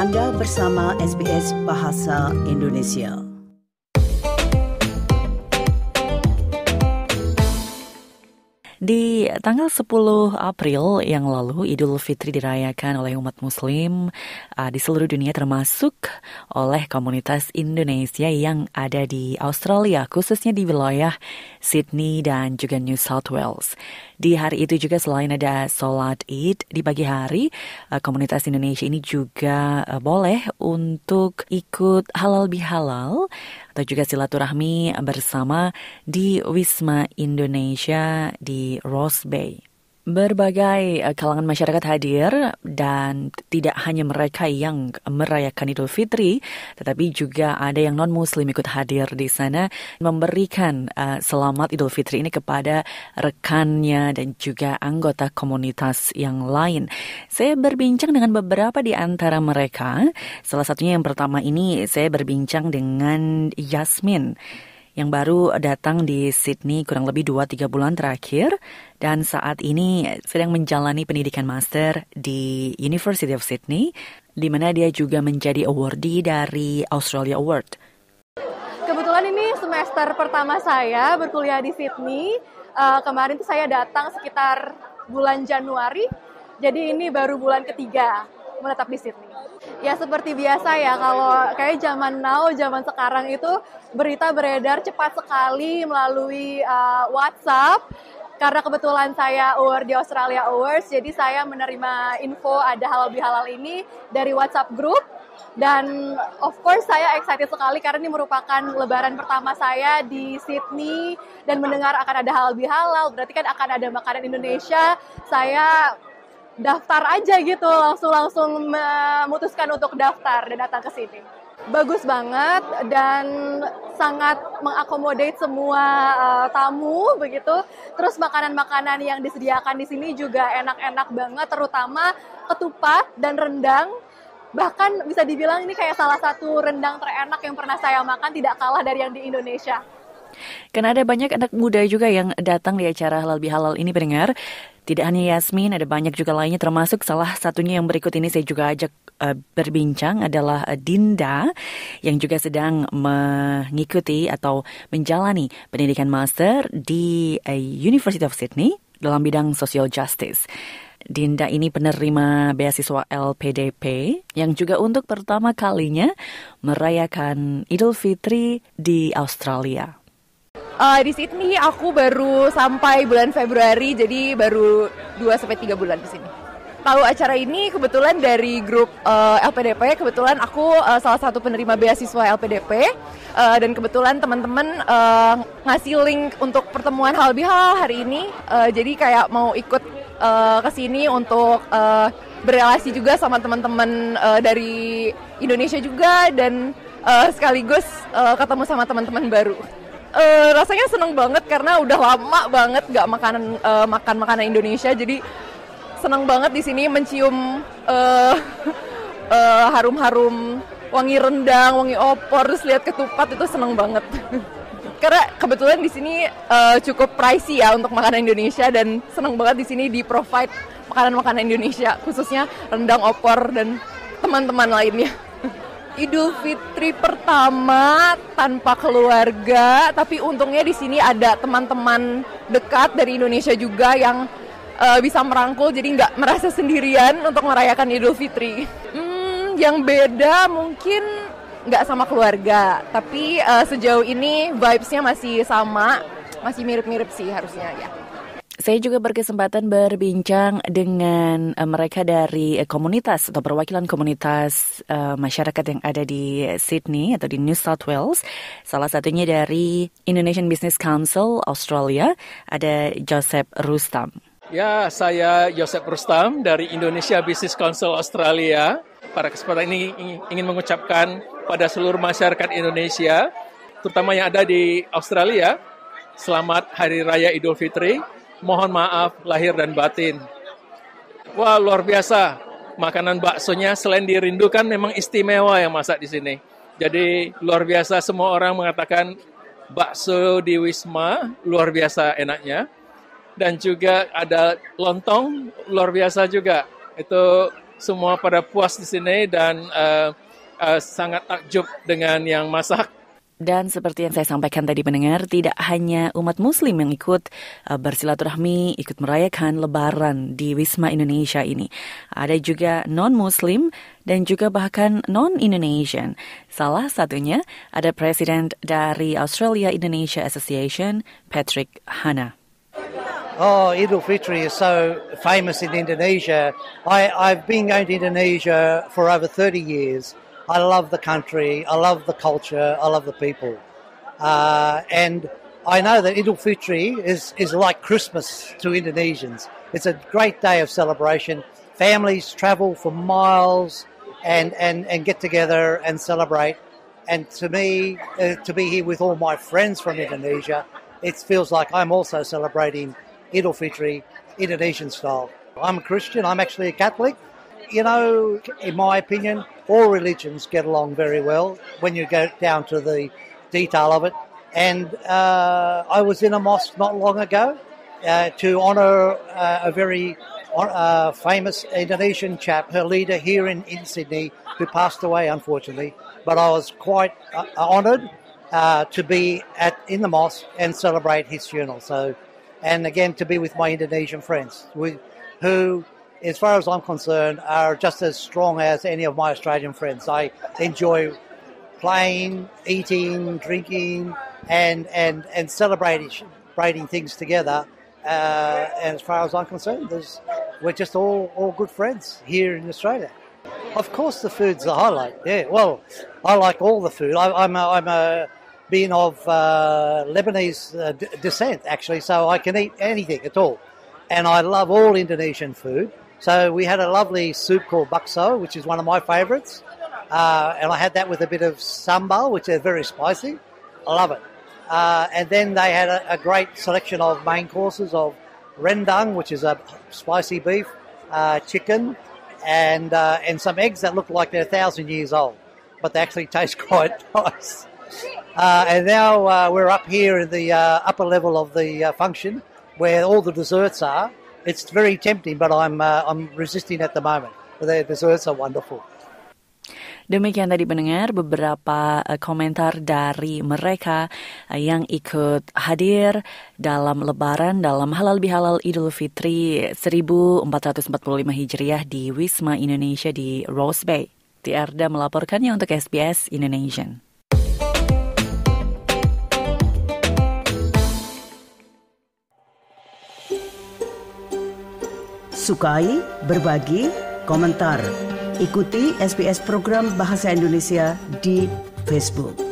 Anda bersama SBS Bahasa Indonesia. Di tanggal 10 April yang lalu, Idul Fitri dirayakan oleh umat muslim uh, di seluruh dunia termasuk oleh komunitas Indonesia yang ada di Australia, khususnya di wilayah Sydney dan juga New South Wales. Di hari itu juga selain ada sholat id di pagi hari, eh, komunitas Indonesia ini juga eh, boleh untuk ikut halal bihalal atau juga silaturahmi bersama di Wisma Indonesia di Rose Bay. Berbagai eh, kalangan masyarakat hadir dan tidak hanya mereka yang merayakan Idul Fitri, tetapi juga ada yang non-muslim ikut hadir di sana memberikan eh, selamat Idul Fitri ini kepada rekannya dan juga anggota komunitas yang lain. Saya berbincang dengan beberapa di antara mereka. Salah satunya yang pertama ini saya berbincang dengan Yasmin yang baru datang di Sydney kurang lebih 2-3 bulan terakhir dan saat ini sedang menjalani pendidikan master di University of Sydney di mana dia juga menjadi awardee dari Australia Award. Kebetulan ini semester pertama saya berkuliah di Sydney. Uh, kemarin tuh saya datang sekitar bulan Januari. Jadi ini baru bulan ketiga menetap di Sydney ya seperti biasa ya kalau kayak zaman now, zaman sekarang itu berita beredar cepat sekali melalui uh, WhatsApp. Karena kebetulan saya award di Australia Awards, jadi saya menerima info ada halal bihalal ini dari WhatsApp grup. Dan of course saya excited sekali karena ini merupakan lebaran pertama saya di Sydney dan mendengar akan ada halal bihalal, berarti kan akan ada makanan Indonesia. Saya daftar aja gitu langsung langsung memutuskan untuk daftar dan datang ke sini bagus banget dan sangat mengakomodate semua uh, tamu begitu. Terus makanan-makanan yang disediakan di sini juga enak-enak banget terutama ketupat dan rendang. Bahkan bisa dibilang ini kayak salah satu rendang terenak yang pernah saya makan tidak kalah dari yang di Indonesia. Karena ada banyak anak muda juga yang datang di acara halal bihalal ini pendengar. Tidak hanya Yasmin, ada banyak juga lainnya termasuk salah satunya yang berikut ini saya juga ajak uh, berbincang adalah uh, Dinda yang juga sedang mengikuti atau menjalani pendidikan master di uh, University of Sydney dalam bidang social justice. Dinda ini penerima beasiswa LPDP yang juga untuk pertama kalinya merayakan Idul Fitri di Australia uh, di Sydney aku baru sampai bulan Februari jadi baru 2 sampai tiga bulan di sini. Tahu acara ini kebetulan dari grup uh, eh, LPDP, kebetulan aku uh, salah satu penerima beasiswa LPDP uh, dan kebetulan teman-teman uh, ngasih link untuk pertemuan hal bihal hari ini. Uh, jadi kayak mau ikut uh, ke sini untuk uh, berrelasi juga sama teman-teman uh, dari Indonesia juga dan uh, sekaligus uh, ketemu sama teman-teman baru uh, rasanya seneng banget karena udah lama banget gak makanan uh, makan makanan Indonesia jadi seneng banget di sini mencium uh, uh, harum-harum wangi rendang, wangi opor, terus lihat ketupat itu seneng banget. Karena kebetulan di sini uh, cukup pricey ya untuk makanan Indonesia dan seneng banget di sini di provide makanan-makanan Indonesia khususnya rendang, opor dan teman-teman lainnya. Idul Fitri pertama tanpa keluarga, tapi untungnya di sini ada teman-teman dekat dari Indonesia juga yang uh, bisa merangkul, jadi nggak merasa sendirian untuk merayakan Idul Fitri. Hmm, yang beda mungkin nggak sama keluarga, tapi uh, sejauh ini vibesnya masih sama, masih mirip-mirip sih harusnya ya. Saya juga berkesempatan berbincang dengan eh, mereka dari eh, komunitas atau perwakilan komunitas eh, masyarakat yang ada di Sydney atau di New South Wales. Salah satunya dari Indonesian Business Council Australia, ada Joseph Rustam. Ya, saya Joseph Rustam dari Indonesia Business Council Australia. Para kesempatan ini ingin mengucapkan pada seluruh masyarakat Indonesia, terutama yang ada di Australia, selamat Hari Raya Idul Fitri mohon maaf lahir dan batin. Wah, luar biasa. Makanan baksonya selain dirindukan memang istimewa yang masak di sini. Jadi luar biasa semua orang mengatakan bakso di Wisma luar biasa enaknya. Dan juga ada lontong luar biasa juga. Itu semua pada puas di sini dan uh, uh, sangat takjub dengan yang masak dan seperti yang saya sampaikan tadi mendengar, tidak hanya umat muslim yang ikut eh, bersilaturahmi, ikut merayakan lebaran di Wisma Indonesia ini. Ada juga non-muslim dan juga bahkan non-Indonesian. Salah satunya ada presiden dari Australia Indonesia Association, Patrick Hanna. Oh, Idul Fitri is so famous in Indonesia. I, I've been going to Indonesia for over 30 years. I love the country, I love the culture, I love the people. Uh, and I know that Idul Fitri is, is like Christmas to Indonesians. It's a great day of celebration. Families travel for miles and, and, and get together and celebrate. And to me, uh, to be here with all my friends from Indonesia, it feels like I'm also celebrating Idul Fitri Indonesian style. I'm a Christian, I'm actually a Catholic. You know, in my opinion, all religions get along very well when you go down to the detail of it. And uh, I was in a mosque not long ago uh, to honour uh, a very uh, famous Indonesian chap, her leader here in, in Sydney, who passed away unfortunately. But I was quite uh, honoured uh, to be at in the mosque and celebrate his funeral. So, and again to be with my Indonesian friends, who as far as I'm concerned, are just as strong as any of my Australian friends. I enjoy playing, eating, drinking, and and and celebrating celebrating things together. Uh, and as far as I'm concerned, we're just all all good friends here in Australia. Of course, the food's the highlight. Yeah, well, I like all the food. I, am a, I'm a being of uh, Lebanese uh, d- descent, actually, so I can eat anything at all. And I love all Indonesian food. So we had a lovely soup called bakso, which is one of my favourites. Uh, and I had that with a bit of sambal, which is very spicy. I love it. Uh, and then they had a, a, great selection of main courses of rendang, which is a spicy beef, uh, chicken, and uh, and some eggs that look like they're a thousand years old, but they actually taste quite nice. Uh, and now uh, we're up here in the upper level of the function, where all the desserts are, it's very tempting, but I'm uh, I'm resisting at the moment. But the desserts are wonderful. Demikian tadi mendengar beberapa uh, komentar dari mereka uh, yang ikut hadir dalam lebaran dalam halal bihalal Idul Fitri 1445 Hijriah di Wisma Indonesia di Rose Bay. Tiarda melaporkannya untuk SBS Indonesian. sukai, berbagi, komentar. Ikuti SBS program Bahasa Indonesia di Facebook.